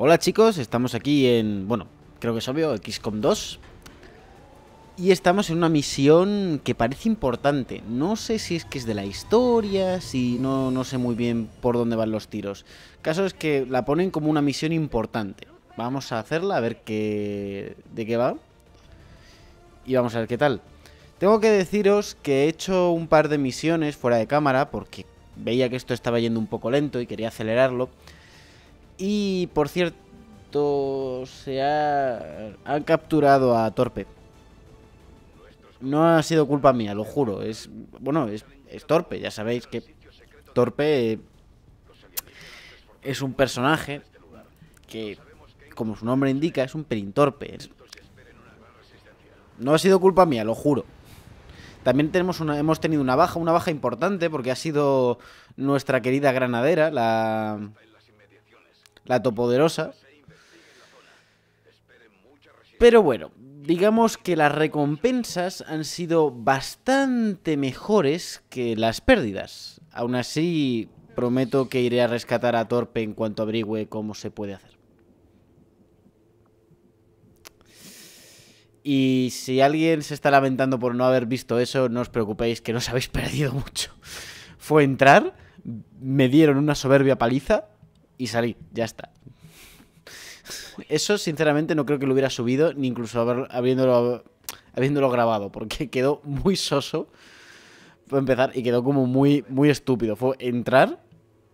Hola chicos, estamos aquí en, bueno, creo que es obvio, XCOM 2 Y estamos en una misión que parece importante No sé si es que es de la historia, si no, no sé muy bien por dónde van los tiros Caso es que la ponen como una misión importante Vamos a hacerla, a ver qué, de qué va Y vamos a ver qué tal Tengo que deciros que he hecho un par de misiones fuera de cámara Porque veía que esto estaba yendo un poco lento y quería acelerarlo y por cierto, se ha, han capturado a Torpe. No ha sido culpa mía, lo juro. Es bueno, es, Torpe, ya sabéis que Torpe eh, es un personaje que, como su nombre indica, es un perintorpe. no ha sido culpa mía, lo juro. También tenemos una, hemos tenido una baja, una baja importante, porque ha sido nuestra querida granadera, la, la topoderosa. Pero bueno, digamos que las recompensas han sido bastante mejores que las pérdidas. Aún así, prometo que iré a rescatar a Torpe en cuanto averigüe cómo se puede hacer. Y si alguien se está lamentando por no haber visto eso, no os preocupéis que no os habéis perdido mucho. Fue entrar, me dieron una soberbia paliza y salí, ya está. Eso, sinceramente, no creo que lo hubiera subido, ni incluso habiéndolo, habiéndolo grabado, porque quedó muy soso Fue empezar y quedó como muy, muy estúpido. Fue entrar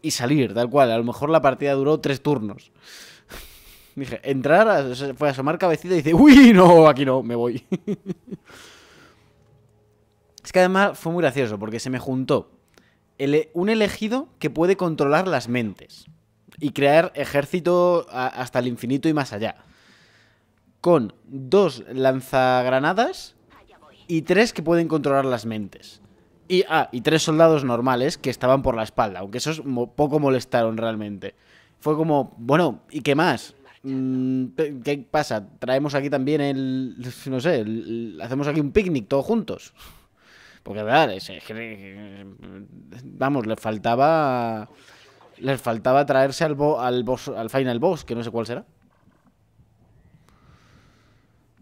y salir, tal cual. A lo mejor la partida duró tres turnos. Dije, entrar, fue a asomar cabecita y dice, uy, no, aquí no, me voy. es que además fue muy gracioso porque se me juntó el, un elegido que puede controlar las mentes y crear ejército hasta el infinito y más allá. Con dos lanzagranadas y tres que pueden controlar las mentes. Y, ah, y tres soldados normales que estaban por la espalda, aunque esos poco molestaron realmente. Fue como, bueno, ¿y qué más? Mm, ¿Qué pasa? Traemos aquí también el. No sé, hacemos aquí un picnic todos juntos. Porque, verdad, vamos, le faltaba. Les faltaba traerse al, al, al final boss, que no sé cuál será.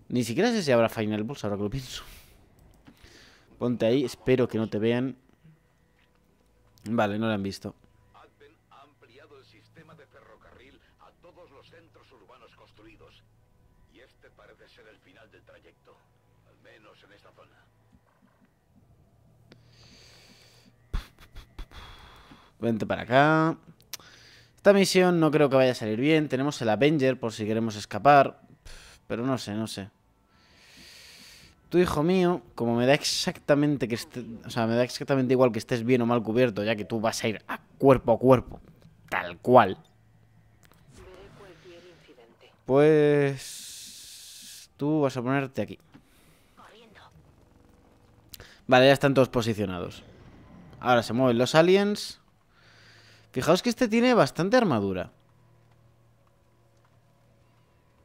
Ni siquiera sé si habrá final boss, ahora que lo pienso. Ponte ahí, espero que no te vean. Vale, no lo han visto. Vente para acá. Esta misión no creo que vaya a salir bien. Tenemos el Avenger por si queremos escapar. Pero no sé, no sé. Tu hijo mío, como me da exactamente que esté, o sea, me da exactamente igual que estés bien o mal cubierto, ya que tú vas a ir a cuerpo a cuerpo, tal cual. Pues tú vas a ponerte aquí. Vale, ya están todos posicionados. Ahora se mueven los aliens. Fijaos que este tiene bastante armadura.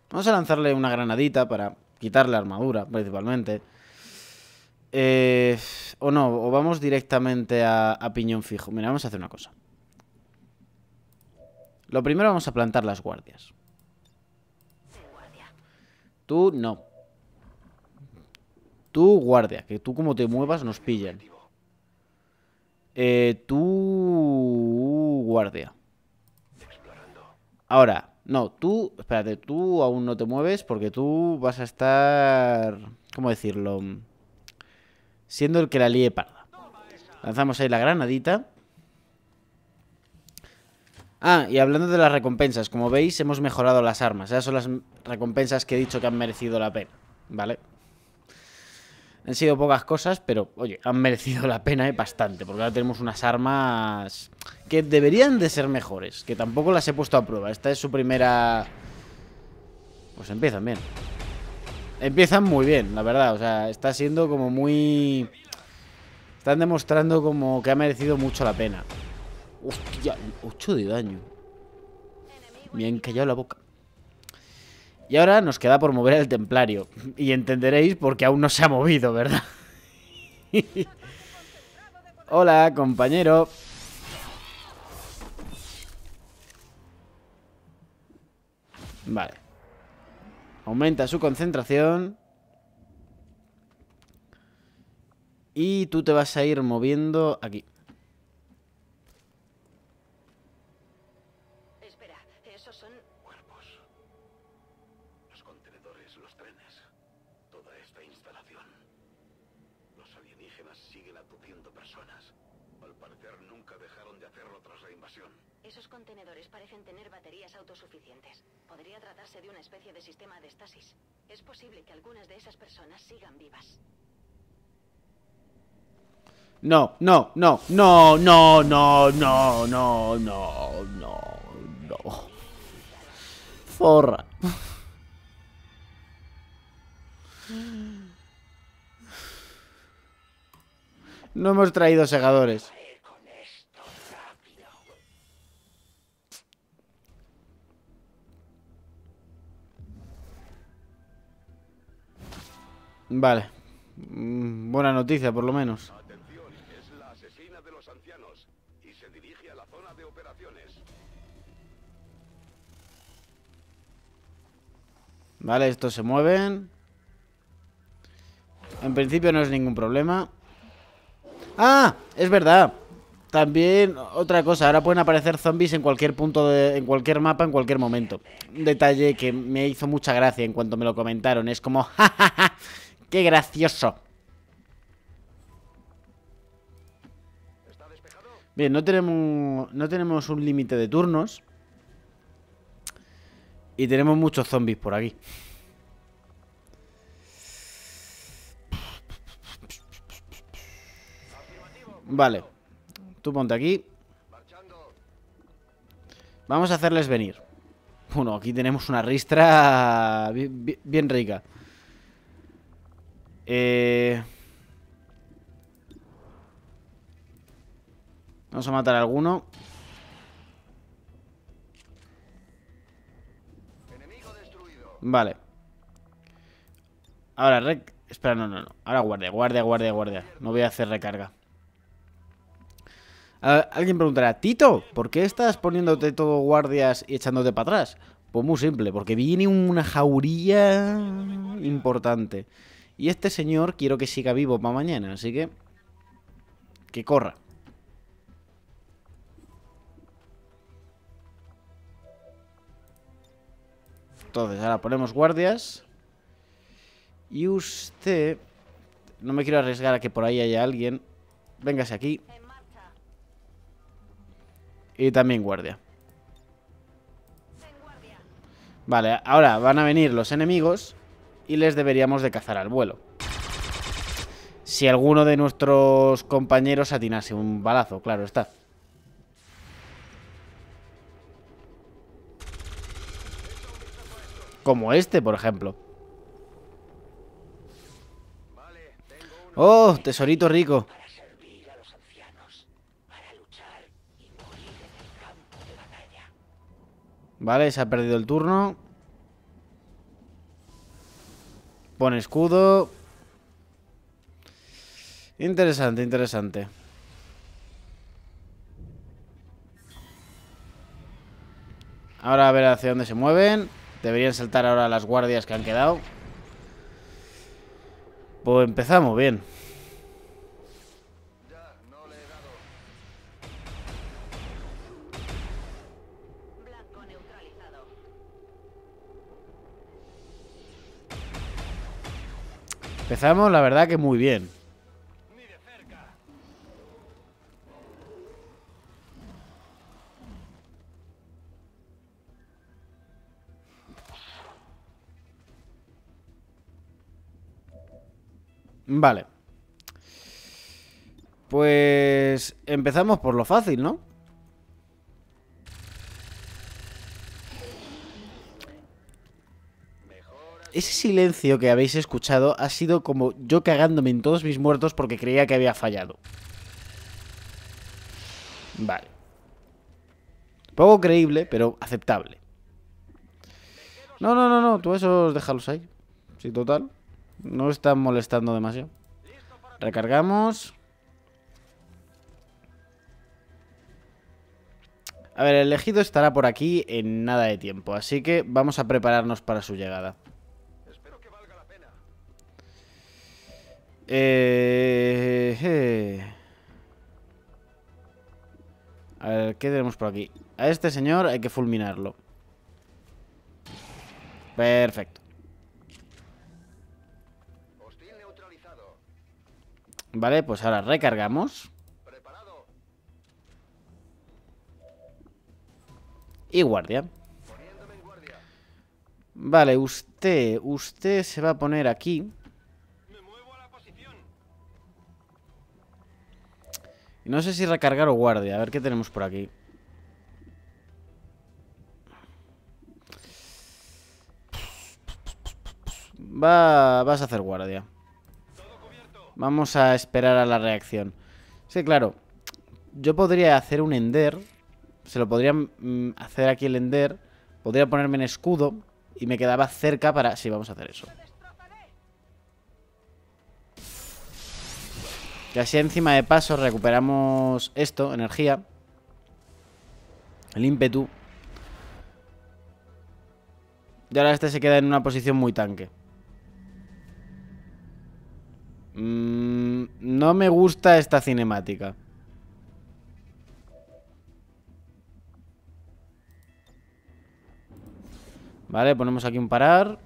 Vamos a lanzarle una granadita para quitarle armadura, principalmente. Eh, o no, o vamos directamente a, piñón fijo. Mira, vamos a hacer una cosa. Lo primero vamos a plantar las guardias. Tú no. Tú guardia, que tú como te muevas nos pillan. Eh, tú guardia. Ahora, no, tú, espérate, tú aún no te mueves porque tú vas a estar, ¿cómo decirlo? Siendo el que la líe parda. Lanzamos ahí la granadita. Ah, y hablando de las recompensas, como veis hemos mejorado las armas. Esas son las recompensas que he dicho que han merecido la pena, ¿vale? Han sido pocas cosas, pero oye, han merecido la pena ¿eh? bastante, porque ahora tenemos unas armas que deberían de ser mejores, que tampoco las he puesto a prueba. Esta es su primera... Pues empiezan bien. Empiezan muy bien, la verdad, o sea, está siendo como muy... Están demostrando como que ha merecido mucho la pena. Hostia, 8 de daño. Me han callado la boca. Y ahora nos queda por mover el templario. Y entenderéis por qué aún no se ha movido, ¿verdad? Hola, compañero. Vale. Aumenta su concentración. Y tú te vas a ir moviendo aquí. sigan vivas. No, no, no, no, no, no, no, no, no, no, no. Forra. No hemos traído segadores. Vale. Mm, buena noticia, por lo menos. se la Vale, estos se mueven. En principio no es ningún problema. ¡Ah! Es verdad. También otra cosa, ahora pueden aparecer zombies en cualquier punto, de, en cualquier mapa, en cualquier momento. Un detalle que me hizo mucha gracia en cuanto me lo comentaron. Es como, ¡Ja, ja, ¡Qué gracioso! Bien, no tenemos, no tenemos un límite de turnos. Y tenemos muchos zombies por aquí. Vale. Tú ponte aquí. Vamos a hacerles venir. Bueno, aquí tenemos una ristra bien rica. Eh... Vamos a matar a alguno. Vale. Ahora, rec... Espera, no, no, no. Ahora guardia, guardia, guardia, guardia. No voy a hacer recarga. Alguien preguntará, Tito, ¿por qué estás poniéndote todo guardias y echándote para atrás? Pues muy simple, porque viene una jauría importante. Y este señor quiero que siga vivo para mañana, así que... Que corra. Entonces, ahora ponemos guardias. Y usted... No me quiero arriesgar a que por ahí haya alguien. Véngase aquí. Y también guardia. Vale, ahora van a venir los enemigos y les deberíamos de cazar al vuelo. Si alguno de nuestros compañeros atinase un balazo, claro está. Como este, por ejemplo. ¡Oh, tesorito rico! Vale, se ha perdido el turno. Pone escudo. Interesante, interesante. Ahora a ver hacia dónde se mueven. Deberían saltar ahora las guardias que han quedado. Pues empezamos bien. Empezamos, la verdad, que muy bien. Vale. Pues empezamos por lo fácil, ¿no? ese silencio que habéis escuchado ha sido como yo cagándome en todos mis muertos porque creía que había fallado. Vale. Poco creíble, pero aceptable. No, no, no, no, tú esos déjalos ahí. Sí, total. No están molestando demasiado. Recargamos. A ver, el elegido estará por aquí en nada de tiempo, así que vamos a prepararnos para su llegada. Eh, eh, eh, A ver, ¿qué tenemos por aquí? A este señor hay que fulminarlo. Perfecto. Vale, pues ahora recargamos. Y guardia. Vale, usted, usted se va a poner aquí. no sé si recargar o guardia. A ver qué tenemos por aquí. Va, vas a hacer guardia. Vamos a esperar a la reacción. Sí, claro. Yo podría hacer un Ender. Se lo podría mm, hacer aquí el Ender. Podría ponerme en escudo. Y me quedaba cerca para... Sí, vamos a hacer eso. Y así encima de paso recuperamos esto, energía. El ímpetu. Y ahora este se queda en una posición muy tanque. Mm, no me gusta esta cinemática. Vale, ponemos aquí un parar.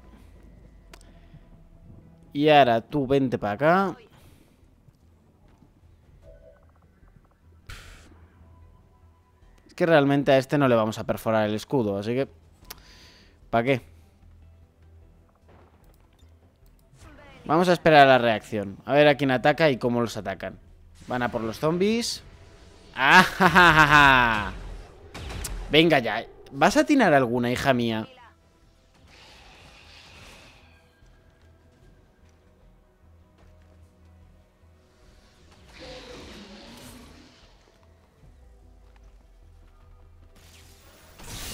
Y ahora tú vente para acá. realmente a este no le vamos a perforar el escudo, así que... ¿Para qué? Vamos a esperar la reacción. A ver a quién ataca y cómo los atacan. Van a por los zombies. ¡Ah, Venga ya. ¿Vas a atinar alguna, hija mía?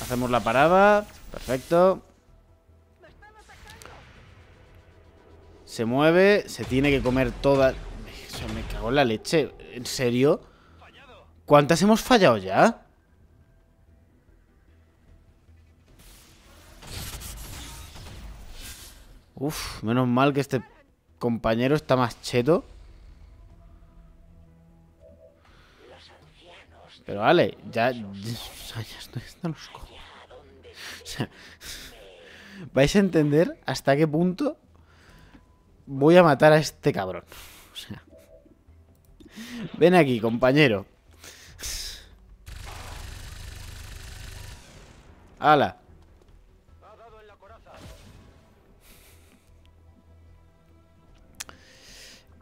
Hacemos la parada. Perfecto. Se mueve. Se tiene que comer toda... Se me cago la leche. ¿En serio? ¿Cuántas hemos fallado ya? Uf, menos mal que este compañero está más cheto. Pero vale, ya... ya, ya los vais a entender hasta qué punto voy a matar a este cabrón. ven aquí, compañero. ¡Hala!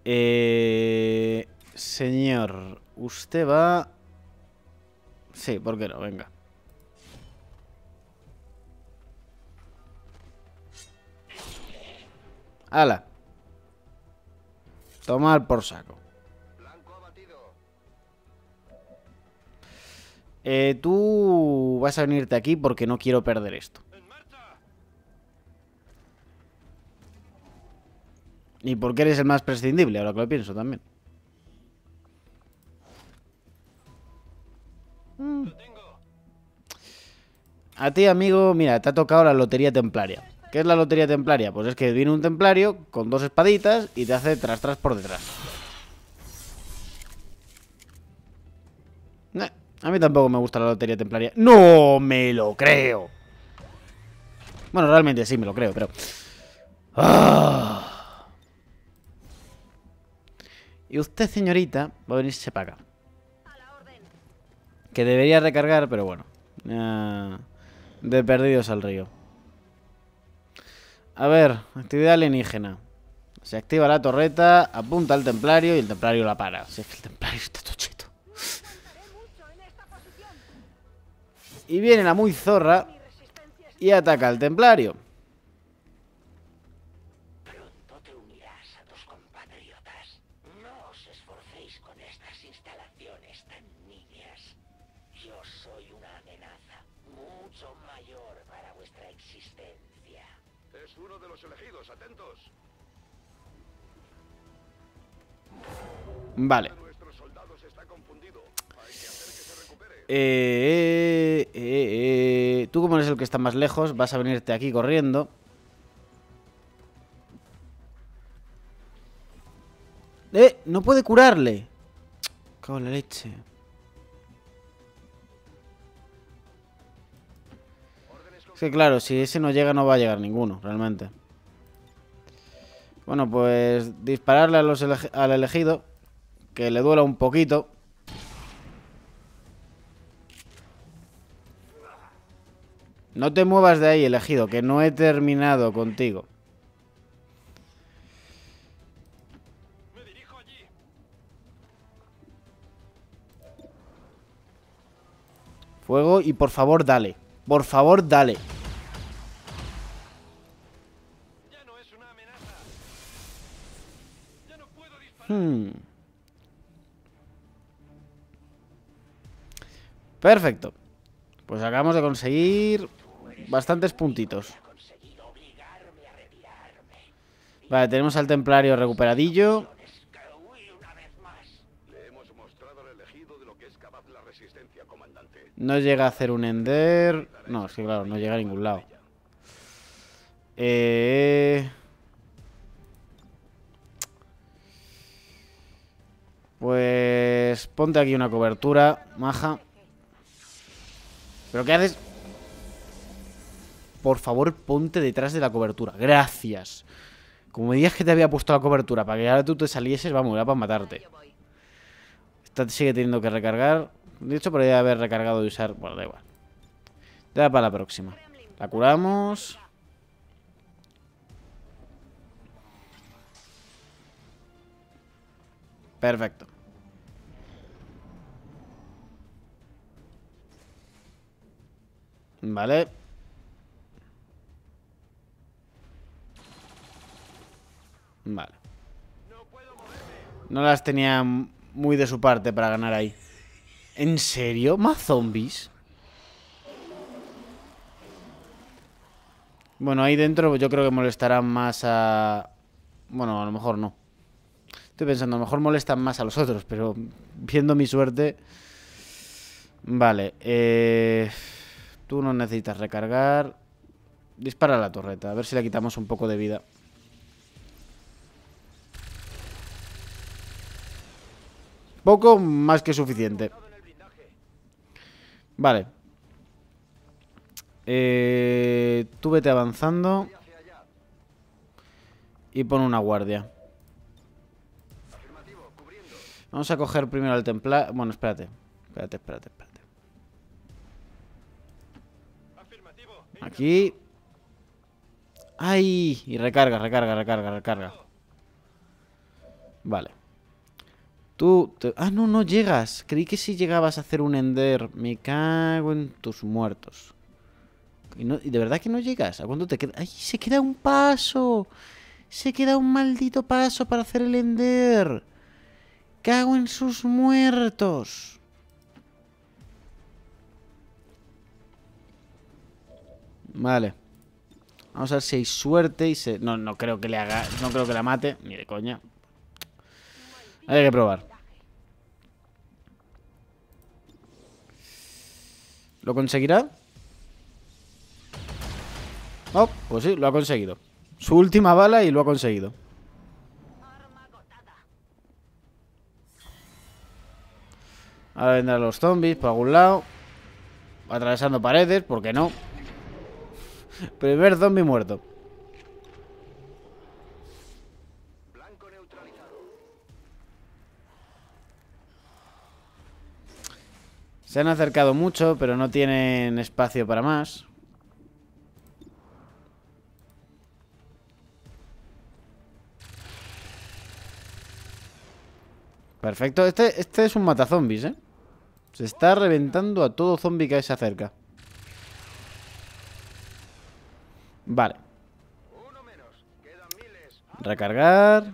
Eh, señor, usted va... Sí, ¿por qué no? Venga. Ala. Tomar por saco. Eh, tú vas a venirte aquí porque no quiero perder esto. Y porque eres el más prescindible, ahora que lo pienso también. Mm. A ti, amigo, mira, te ha tocado la lotería templaria. ¿Qué es la lotería templaria? Pues es que viene un templario con dos espaditas y te hace tras tras por detrás. Eh, a mí tampoco me gusta la lotería templaria. ¡No me lo creo! Bueno, realmente sí me lo creo, pero... Ah. Y usted, señorita, va a venirse para acá. Que debería recargar, pero bueno. Ah, de perdidos al río. A ver, actividad alienígena. Se activa la torreta, apunta al templario y el templario la para. Si es que el templario está tochito. y viene la muy zorra y ataca al templario. Vale. Eh, eh, eh, eh, Tú como eres el que está más lejos, vas a venirte aquí corriendo. ¡Eh! ¡No puede curarle! Cago en la leche. que claro, si ese no llega, no va a llegar ninguno, realmente. Bueno, pues dispararle al elegido. Que le duela un poquito. No te muevas de ahí, elegido, que no he terminado contigo. Fuego y por favor dale. Por favor dale. Hmm. Perfecto. Pues acabamos de conseguir bastantes puntitos. Vale, tenemos al templario recuperadillo. No llega a hacer un ender. No, es claro, no llega a ningún lado. Eh, pues ponte aquí una cobertura, maja. ¿Pero qué haces? Por favor, ponte detrás de la cobertura. Gracias. Como me digas que te había puesto la cobertura para que ahora tú te salieses, vamos, era para matarte. Esta sigue teniendo que recargar. De hecho, podría haber recargado y usar... Bueno, da igual. da para la próxima. La curamos. Perfecto. Vale. Vale. No las tenía muy de su parte para ganar ahí. ¿En serio? ¿Más zombies? Bueno, ahí dentro yo creo que molestarán más a... Bueno, a lo mejor no. Estoy pensando, a lo mejor molestan más a los otros, pero viendo mi suerte... Vale, eh... Tú no necesitas recargar. Dispara la torreta, a ver si le quitamos un poco de vida. Poco más que suficiente. Vale. Eh, tú vete avanzando. Y pon una guardia. Vamos a coger primero al templar. Bueno, espérate. Espérate, espérate, espérate. Aquí. ¡Ay! Y recarga, recarga, recarga, recarga. Vale. Tú... Ah, no, no llegas. Creí que si llegabas a hacer un ender. Me cago en tus muertos. Y, no... de verdad que no llegas. ¿A cuándo te queda? ¡Ay! Se queda un paso. Se queda un maldito paso para hacer el ender. Cago en sus muertos. Vale. Vamos a ver si hay suerte y se... No, no creo que le haga... No creo que la mate. Ni de coña. Hay que probar. ¿Lo conseguirá? Oh, pues sí, lo ha conseguido. Su última bala y lo ha conseguido. Ahora vendrán los zombies por algún lado. Atravesando paredes, ¿por qué no? Primer zombie muerto. Se han acercado mucho, pero no tienen espacio para más. Perfecto. Este, este es un matazombies, ¿eh? Se está reventando a todo zombie que se acerca. Vale. Recargar.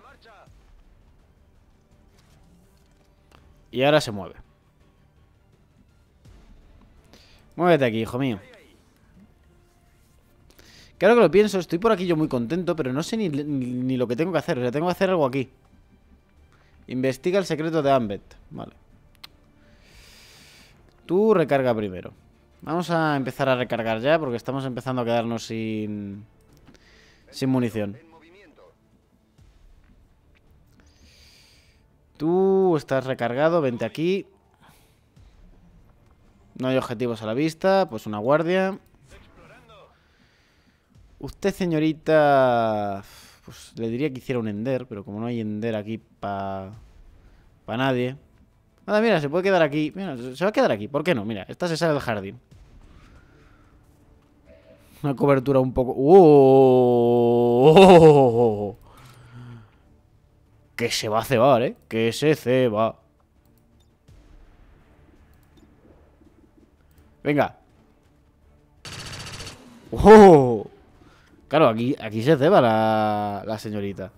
Y ahora se mueve. Muévete aquí, hijo mío. Claro que lo pienso, estoy por aquí yo muy contento, pero no sé ni, lo que tengo que hacer. O sea, tengo que hacer algo aquí. Investiga el secreto de Ambet. Vale. Tú recarga primero. Vamos a empezar a recargar ya porque estamos empezando a quedarnos sin... Sin munición. Tú estás recargado, vente aquí. No hay objetivos a la vista, pues una guardia. Usted, señorita... Pues le diría que hiciera un ender, pero como no hay ender aquí para... Para nadie... Nada, mira, se puede quedar aquí. Mira, se va a quedar aquí. ¿Por qué no? Mira, esta se sale del jardín. Una cobertura un poco... ¡Oh! Que se va a cebar, ¿eh? Que se ceba. Venga. ¡Oh! Claro, aquí, aquí se ceba la, la señorita.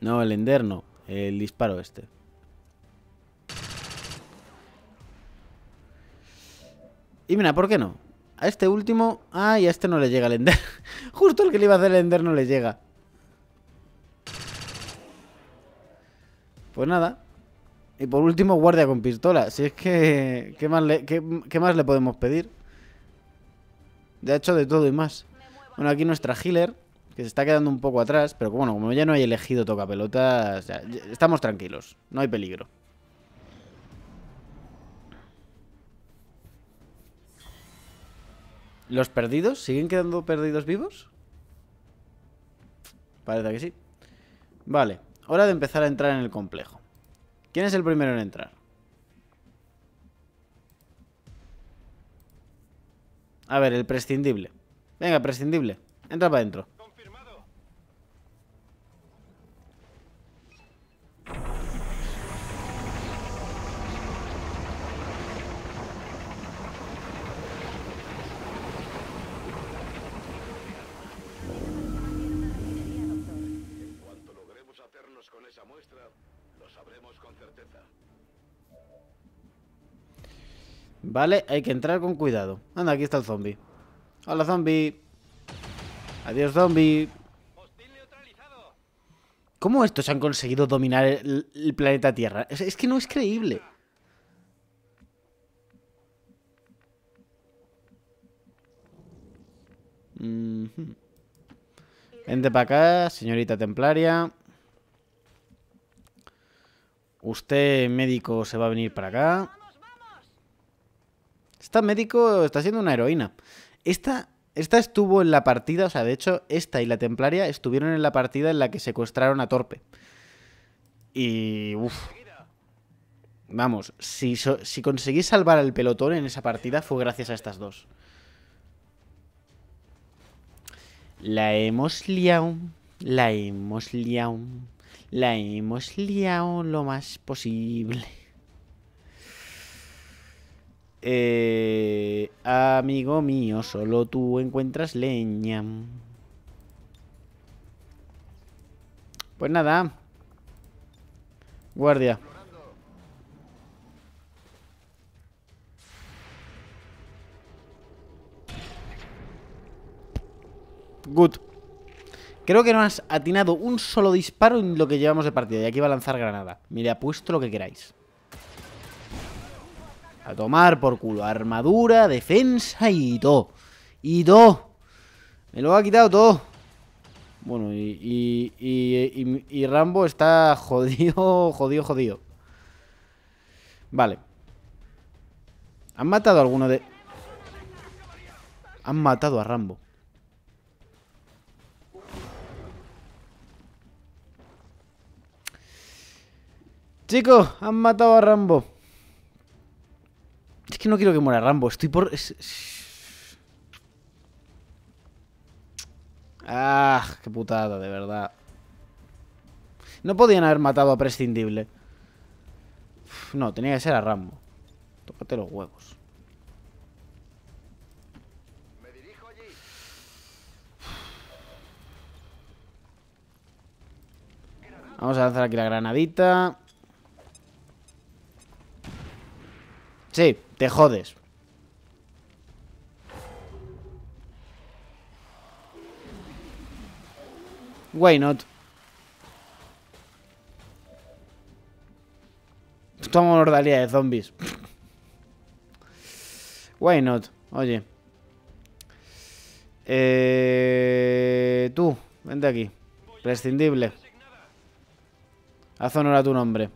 No, el ender no. El disparo este. Y mira, ¿por qué no? A este último... Ay, a este no le llega el Ender. Justo el que le iba a hacer el Ender no le llega. Pues nada. Y por último, guardia con pistola. Si es que... ¿Qué más le, más le podemos pedir? de hecho de todo y más. Bueno, aquí nuestra healer, que se está quedando un poco atrás. Pero bueno, como ya no hay elegido toca pelotas, estamos tranquilos. No hay peligro. ¿Los perdidos? ¿Siguen quedando perdidos vivos? Parece que sí. Vale, hora de empezar a entrar en el complejo. ¿Quién es el primero en entrar? A ver, el prescindible. Venga, prescindible. Entra para adentro. ¿Vale? Hay que entrar con cuidado. Anda, aquí está el zombie. Hola, zombie. Adiós, zombie. ¿Cómo estos han conseguido dominar el, planeta Tierra? Es, que no es creíble. Vente para acá, señorita templaria. Usted, médico, se va a venir para acá. Esta médico está siendo una heroína. Esta, esta estuvo en la partida, o sea, de hecho, esta y la templaria estuvieron en la partida en la que secuestraron a Torpe. Y... Uf. Vamos, si, si conseguí salvar al pelotón en esa partida fue gracias a estas dos. La hemos liado, la hemos liado, la hemos liado lo más posible. Eh, amigo mío, solo tú encuentras leña. Pues nada. Guardia. Good. Creo que no has atinado un solo disparo en lo que llevamos de partida. Y aquí va a lanzar granada. Mire, apuesto lo que queráis. A tomar por culo. Armadura, defensa y todo. Y todo. Me lo ha quitado todo. Bueno, y, y, y Rambo está jodido, jodido, jodido. Vale. ¿Han matado a alguno de...? Han matado a Rambo. Chicos, han matado a Rambo. Es que no quiero que muera Rambo. Estoy por... Ah, qué putada, de verdad. No podían haber matado a Prescindible. No, tenía que ser a Rambo. Tócate los huevos. Vamos a lanzar aquí la granadita. Sí, te jodes. Why not? Toma una ordalía de zombies. Why not? Oye. Eh, tú, vente aquí. Prescindible. Haz honor a tu nombre.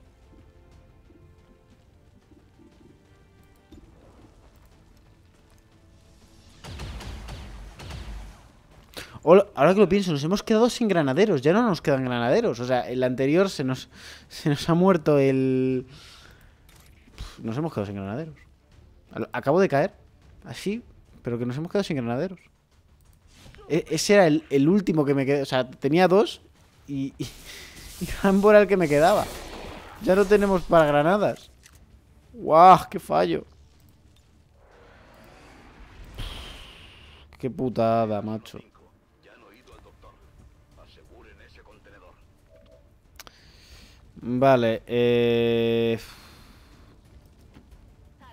Ahora que lo pienso, nos hemos quedado sin granaderos. Ya no nos quedan granaderos. O sea, el anterior se nos, se nos ha muerto el... Nos hemos quedado sin granaderos. Acabo de caer. Así, pero que nos hemos quedado sin granaderos. E, ese era el, último que me quedé. O sea, tenía dos y, y, el que me quedaba. Ya no tenemos para granadas. ¡Guau! ¡Qué fallo! ¡Qué putada, macho! Vale, eh... la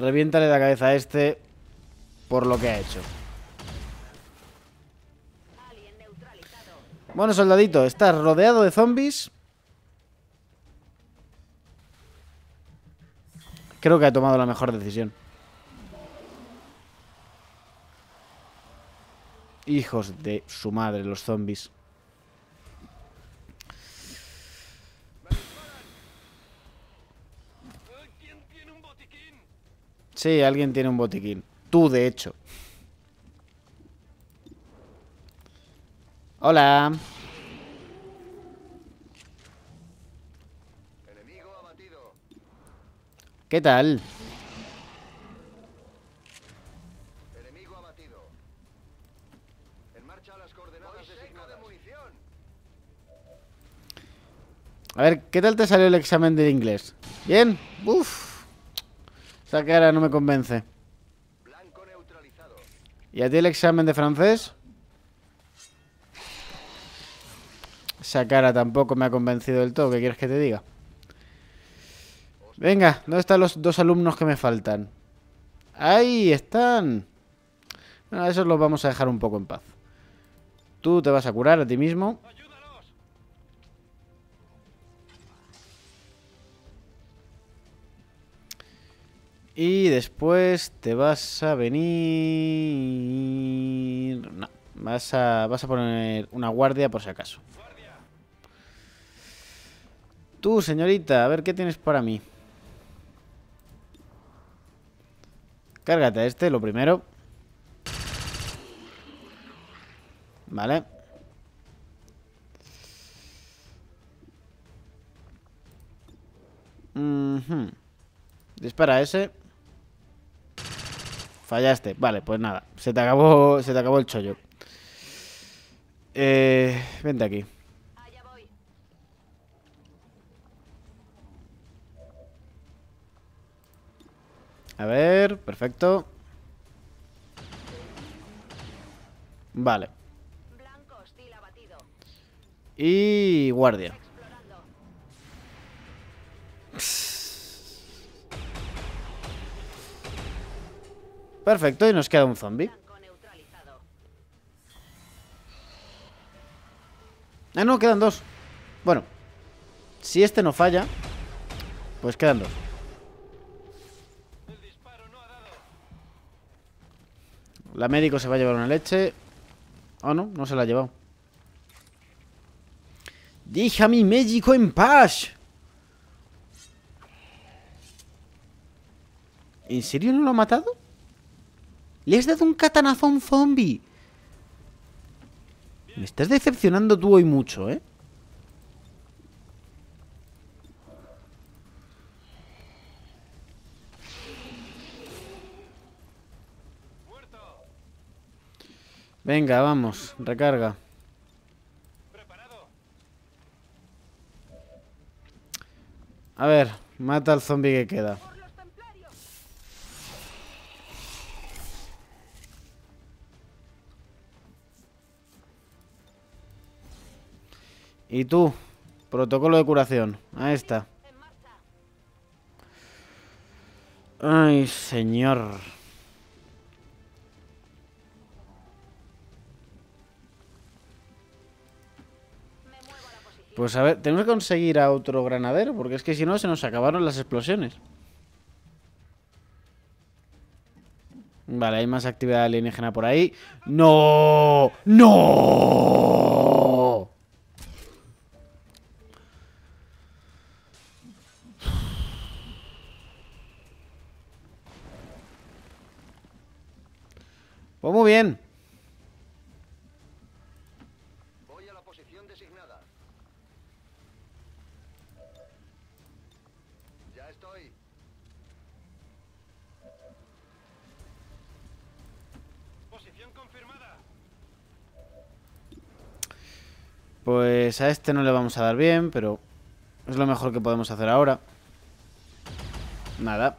Reviéntale la cabeza a este por lo que ha hecho. Bueno, soldadito, estás rodeado de zombies. Creo que ha tomado la mejor decisión. Hijos de su madre, los zombies. Sí, alguien tiene un botiquín. Tú, de hecho. Hola. ¿Qué tal? A ver, ¿qué tal te salió el examen de inglés? ¿Bien? Uf. Esa cara no me convence. ¿Y a ti el examen de francés? Esa cara tampoco me ha convencido del todo. ¿Qué quieres que te diga? Venga, ¿dónde están los dos alumnos que me faltan? ¡Ahí están! Bueno, a esos los vamos a dejar un poco en paz. Tú te vas a curar a ti mismo. Y después te vas a venir... No, vas a, vas a poner una guardia por si acaso. Tú, señorita, a ver qué tienes para mí. Cárgate a este, lo primero. Vale. Dispara ese. Fallaste. Vale, pues nada. Se te acabó, se te acabó el chollo. Eh, vente aquí. A ver, perfecto. Vale. Y guardia. Perfecto, y nos queda un zombie. Ah, no, quedan dos. Bueno, si este no falla, pues quedan dos. La médico se va a llevar una leche. Ah, no, no se la ha llevado. ¡Déjame mi México en paz. ¿En serio no lo ha matado? ¡Le has dado un catanazón zombie! Me estás decepcionando tú hoy mucho, ¿eh? Venga, vamos, recarga. A ver, mata al zombie que queda. Y tú, protocolo de curación. Ahí está. Ay, señor. Pues a ver, tenemos que conseguir a otro granadero, porque es que si no se nos acabaron las explosiones. Vale, hay más actividad alienígena por ahí. ¡No! ¡No! a este no le vamos a dar bien, pero es lo mejor que podemos hacer ahora. Nada.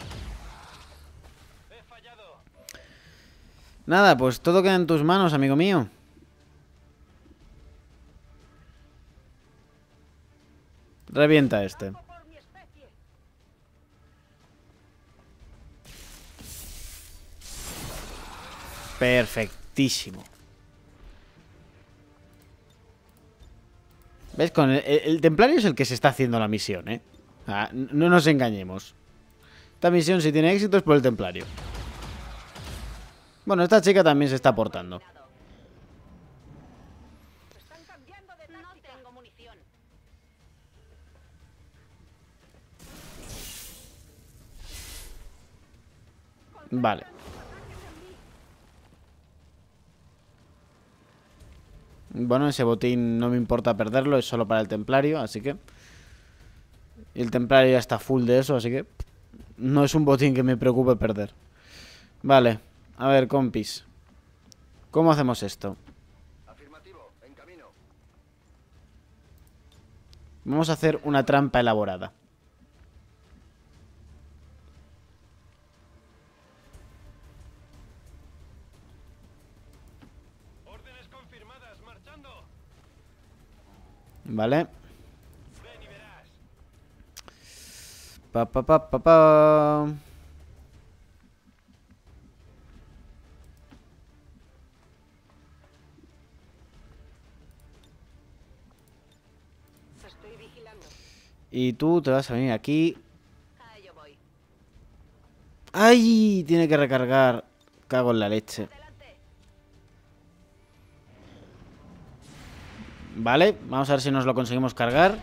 Nada, pues todo queda en tus manos, amigo mío. Revienta este. Perfectísimo. ¿Ves? Con el, templario es el que se está haciendo la misión, ¿eh? no nos engañemos. Esta misión, si tiene éxito, es por el templario. Bueno, esta chica también se está portando. Vale. Bueno, ese botín no me importa perderlo, es solo para el templario, así que... El templario ya está full de eso, así que... No es un botín que me preocupe perder. Vale, a ver, compis. ¿Cómo hacemos esto? Afirmativo, en camino. Vamos a hacer una trampa elaborada. Vale. Pa, pa, pa, pa, pa. Y tú te vas a venir aquí. ¡Ay! Tiene que recargar. Cago en la leche. Vale, vamos a ver si nos lo conseguimos cargar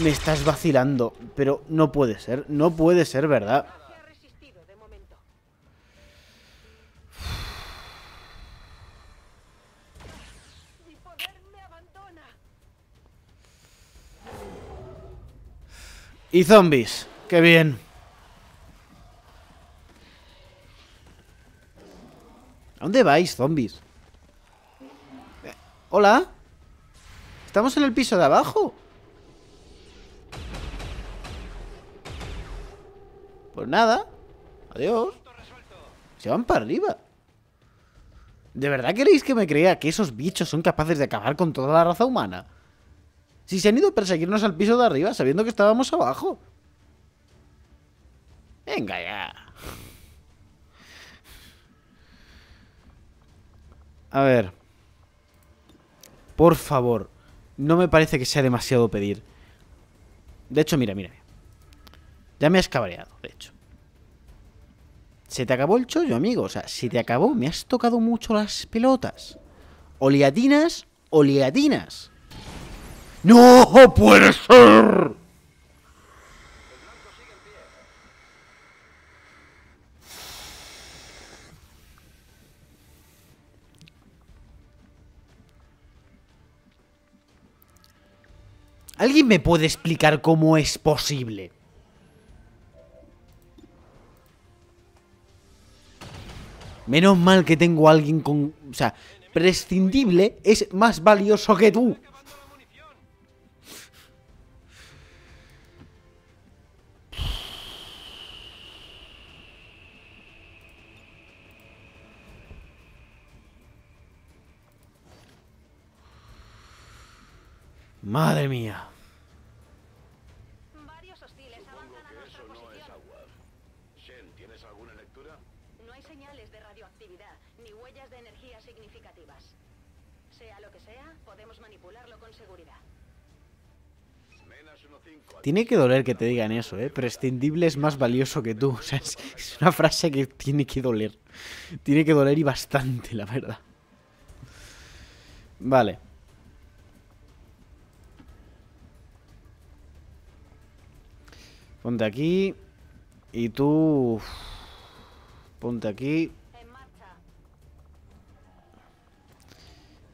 Me estás vacilando Pero no puede ser, no puede ser, ¿verdad? Y zombies, qué bien ¿A dónde vais, zombies? ¿Hola? Estamos en el piso de abajo Pues nada Adiós Se van para arriba ¿De verdad queréis que me crea que esos bichos son capaces de acabar con toda la raza humana? Si se han ido a perseguirnos al piso de arriba sabiendo que estábamos abajo Venga ya A ver por favor, no me parece que sea demasiado pedir. De hecho, mira, mira. Ya me has cabareado, de hecho. Se te acabó el chollo, amigo. O sea, si te acabó. Me has tocado mucho las pelotas. Oliatinas, oliatinas. ¡No puede ser! ¿Alguien me puede explicar cómo es posible? Menos mal que tengo a alguien con... O sea, prescindible es más valioso que tú. Madre mía. Varios hostiles avanzan a nuestra no posición. Shen, ¿tienes alguna lectura? No hay señales de radioactividad ni huellas de energía significativas. Sea lo que sea, podemos manipularlo con seguridad. Tiene que doler que te digan eso, ¿eh? Prescindible es más valioso que tú. O sea, es, es una frase que tiene que doler. Tiene que doler y bastante, la verdad. Vale. Ponte aquí. Y tú... Ponte aquí.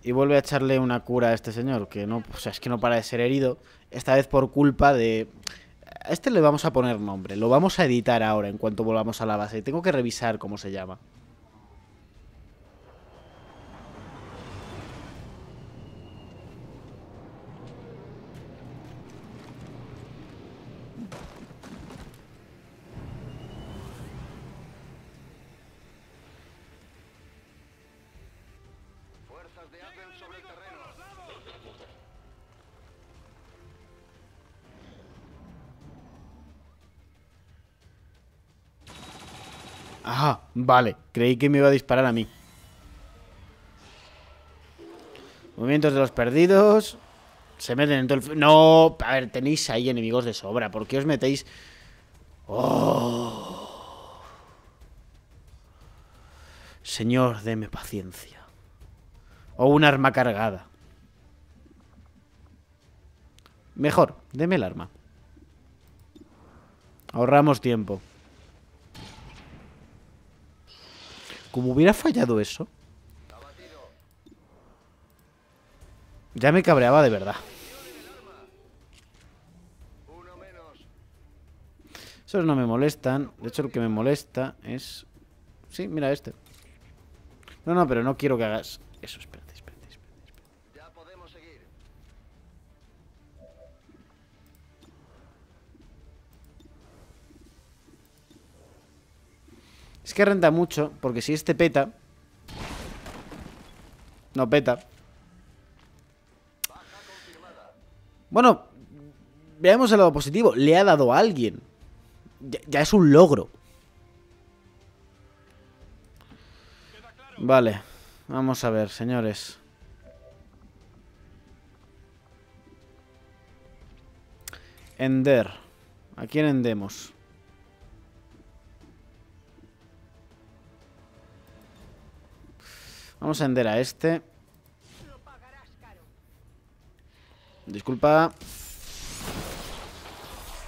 Y vuelve a echarle una cura a este señor, que no, o sea, es que no para de ser herido. Esta vez por culpa de... este le vamos a poner nombre, lo vamos a editar ahora en cuanto volvamos a la base. Tengo que revisar cómo se llama. Ah, vale. Creí que me iba a disparar a mí. Movimientos de los perdidos. Se meten en todo el... No, a ver, tenéis ahí enemigos de sobra. ¿Por qué os metéis...? Oh. Señor, deme paciencia. O un arma cargada. Mejor, deme el arma. Ahorramos tiempo. Como hubiera fallado eso. Ya me cabreaba de verdad. Esos no me molestan. De hecho, lo que me molesta es... Sí, mira este. No, no, pero no quiero que hagas... Eso, espera. Es que renta mucho, porque si este peta... No peta. Bueno, veamos el lado positivo. Le ha dado a alguien. Ya, es un logro. Vale. Vamos a ver, señores. Ender. ¿A quién endemos? Vamos a vender a este. Disculpa.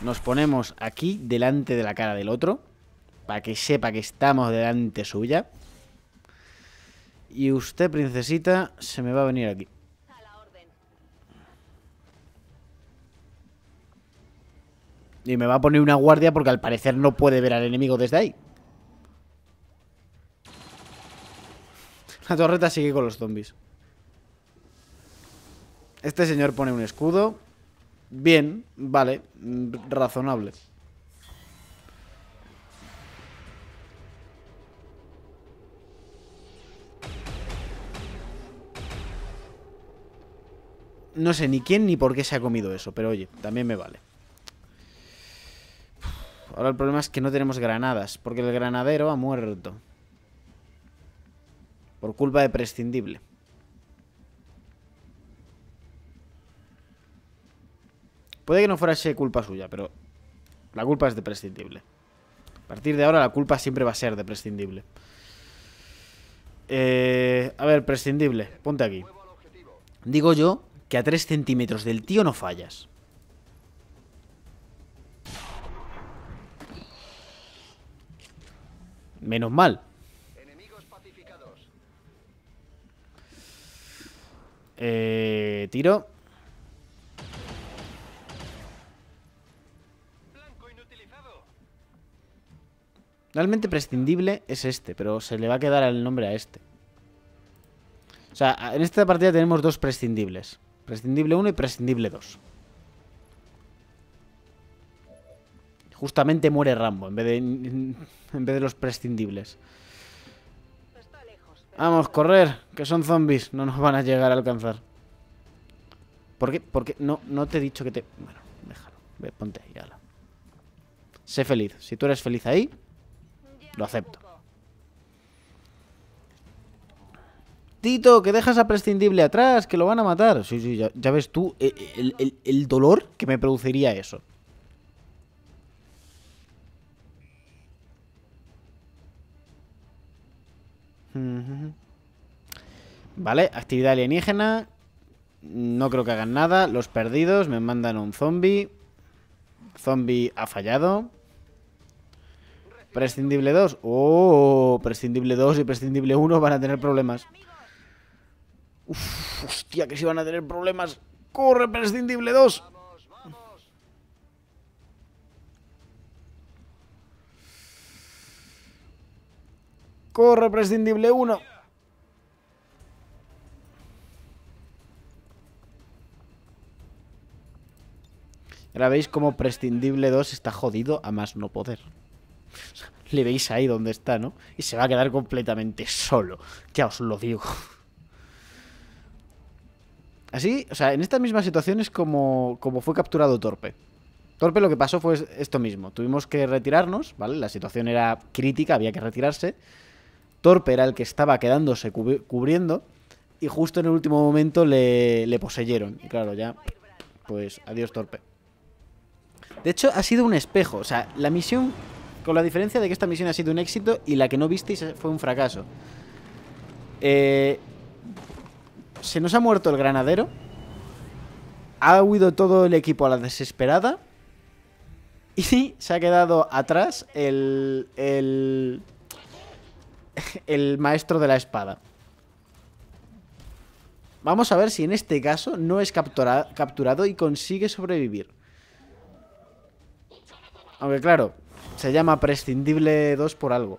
Nos ponemos aquí, delante de la cara del otro. Para que sepa que estamos delante suya. Y usted, princesita, se me va a venir aquí. Y me va a poner una guardia porque al parecer no puede ver al enemigo desde ahí. torreta sigue con los zombies. Este señor pone un escudo. Bien, vale, mm, razonable. No sé ni quién ni por qué se ha comido eso, pero oye, también me vale. Ahora el problema es que no tenemos granadas, porque el granadero ha muerto. Por culpa de prescindible. Puede que no fuera ese culpa suya, pero la culpa es de prescindible. A partir de ahora la culpa siempre va a ser de prescindible. Eh, a ver, prescindible, ponte aquí. Digo yo que a 3 centímetros del tío no fallas. Menos mal. Eh, tiro. Realmente prescindible es este, pero se le va a quedar el nombre a este. O sea, en esta partida tenemos dos prescindibles. Prescindible 1 y prescindible 2. Justamente muere Rambo en vez en vez de los prescindibles. Vamos, correr, que son zombies. No nos van a llegar a alcanzar. ¿Por qué? Porque no, no te he dicho que te... Bueno, déjalo. Ve, ponte ahí, ala. Sé feliz. Si tú eres feliz ahí, lo acepto. Tito, que dejas a prescindible atrás, que lo van a matar. Sí, sí, ya, ya ves tú e, e, el dolor que me produciría eso. Vale, actividad alienígena. No creo que hagan nada. Los perdidos me mandan un zombie. Zombie ha fallado. Prescindible 2. Oh, prescindible 2 y prescindible 1 van a tener problemas. Uf, hostia, que si van a tener problemas. ¡Corre, prescindible 2! Corre, prescindible 1. Ahora veis como prescindible 2 está jodido a más no poder. Le veis ahí donde está, ¿no? Y se va a quedar completamente solo. Ya os lo digo. Así, o sea, en esta misma situación es como, como fue capturado Torpe. Torpe lo que pasó fue esto mismo. Tuvimos que retirarnos, ¿vale? La situación era crítica, había que retirarse. Torpe era el que estaba quedándose cubriendo y justo en el último momento le, poseyeron. Y claro, ya, pues adiós Torpe. De hecho, ha sido un espejo. O sea, la misión, con la diferencia de que esta misión ha sido un éxito y la que no visteis fue un fracaso. Eh, se nos ha muerto el granadero. Ha huido todo el equipo a la desesperada. Y se ha quedado atrás el, el, el maestro de la espada. Vamos a ver si en este caso no es capturado y consigue sobrevivir. Aunque claro, se llama prescindible 2 por algo.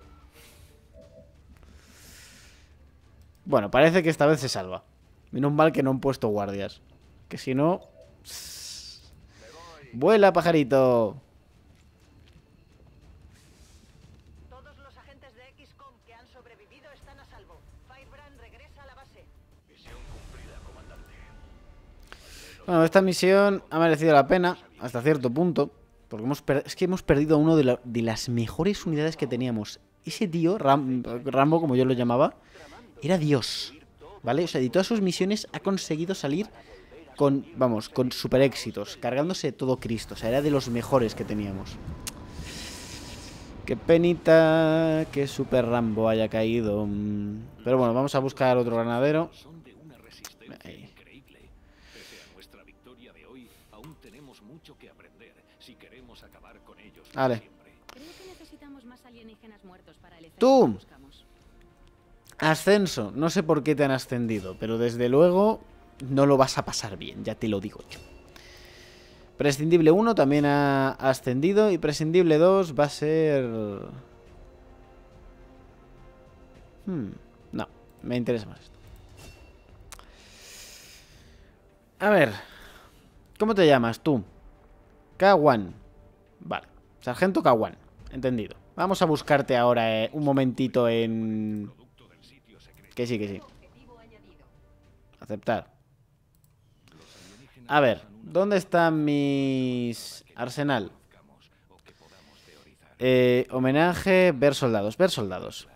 Bueno, parece que esta vez se salva. Menos mal que no han puesto guardias. Que si no... Vuela, pajarito. Bueno, esta misión ha merecido la pena hasta cierto punto. Porque hemos es que hemos perdido a uno de, las mejores unidades que teníamos. Ese tío, Rambo, como yo lo llamaba, era Dios. ¿Vale? O sea, de todas sus misiones ha conseguido salir con, vamos, con super éxitos, cargándose todo Cristo. O sea, era de los mejores que teníamos. Qué penita que Super Rambo haya caído. Mm. Pero bueno, vamos a buscar otro ganadero. Vale. Tú. Ascenso. No sé por qué te han ascendido, pero desde luego no lo vas a pasar bien, ya te lo digo yo. Prescindible 1 también ha ascendido y prescindible 2 va a ser... Hmm, no, me interesa más esto. A ver, ¿cómo te llamas tú? K1. Vale. Sargento Kawan. Entendido. Vamos a buscarte ahora eh, un momentito en... Que sí, que sí. Aceptar. A ver, ¿dónde están mis... Arsenal? Eh, homenaje, ver soldados, ver soldados.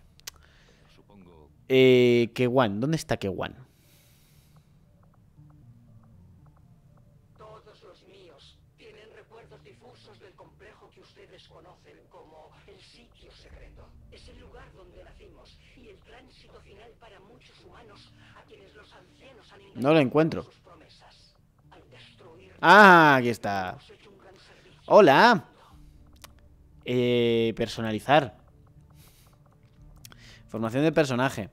Eh, Kewan, ¿dónde está Kewan? No lo encuentro. Ah, aquí está. Hola. Eh, personalizar. Formación de personaje.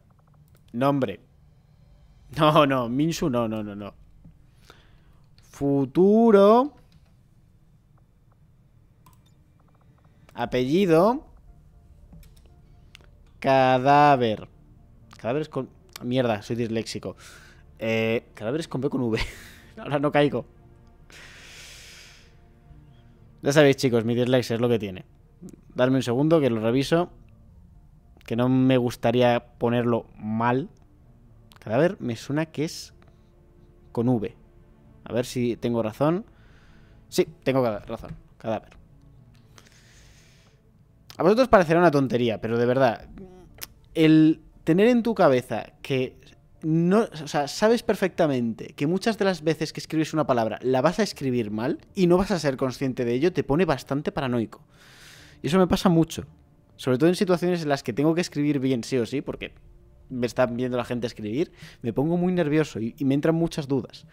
Nombre. No, no, Minsu no, no, no, no. Futuro. Apellido. Cadáver. Cadáveres con... Mierda, soy disléxico. Eh, cadáveres con B con V. Ahora no caigo. Ya sabéis, chicos, mi dislike es lo que tiene. Darme un segundo que lo reviso. Que no me gustaría ponerlo mal. Cadáver me suena que es con V. A ver si tengo razón. Sí, tengo razón. Cadáver. A vosotros parecerá una tontería, pero de verdad, el tener en tu cabeza que no, o sea, sabes perfectamente que muchas de las veces que escribes una palabra la vas a escribir mal y no vas a ser consciente de ello, te pone bastante paranoico. Y eso me pasa mucho. Sobre todo en situaciones en las que tengo que escribir bien sí o sí, porque me están viendo la gente escribir, me pongo muy nervioso y, y me entran muchas dudas.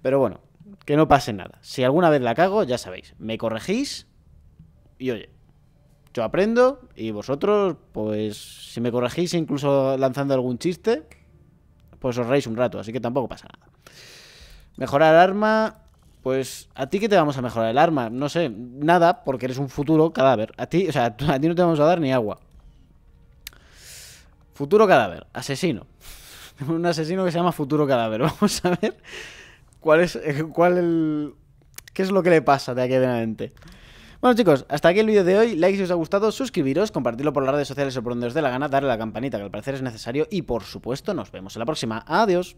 Pero bueno, que no pase nada. Si alguna vez la cago, ya sabéis, me corregís y oye, yo aprendo y vosotros, pues si me corregís incluso lanzando algún chiste, pues os reís un rato, así que tampoco pasa nada. Mejorar arma, pues a ti que te vamos a mejorar el arma, no sé, nada, porque eres un futuro cadáver. A ti, o sea, a ti no te vamos a dar ni agua. Futuro cadáver, asesino. Un asesino que se llama futuro cadáver. Vamos a ver cuál es eh, cuál el qué es lo que le pasa de aquí mente bueno chicos, hasta aquí el vídeo de hoy. Like si os ha gustado, suscribiros, compartirlo por las redes sociales o por donde os dé la gana, darle a la campanita que al parecer es necesario y por supuesto nos vemos en la próxima. Adiós.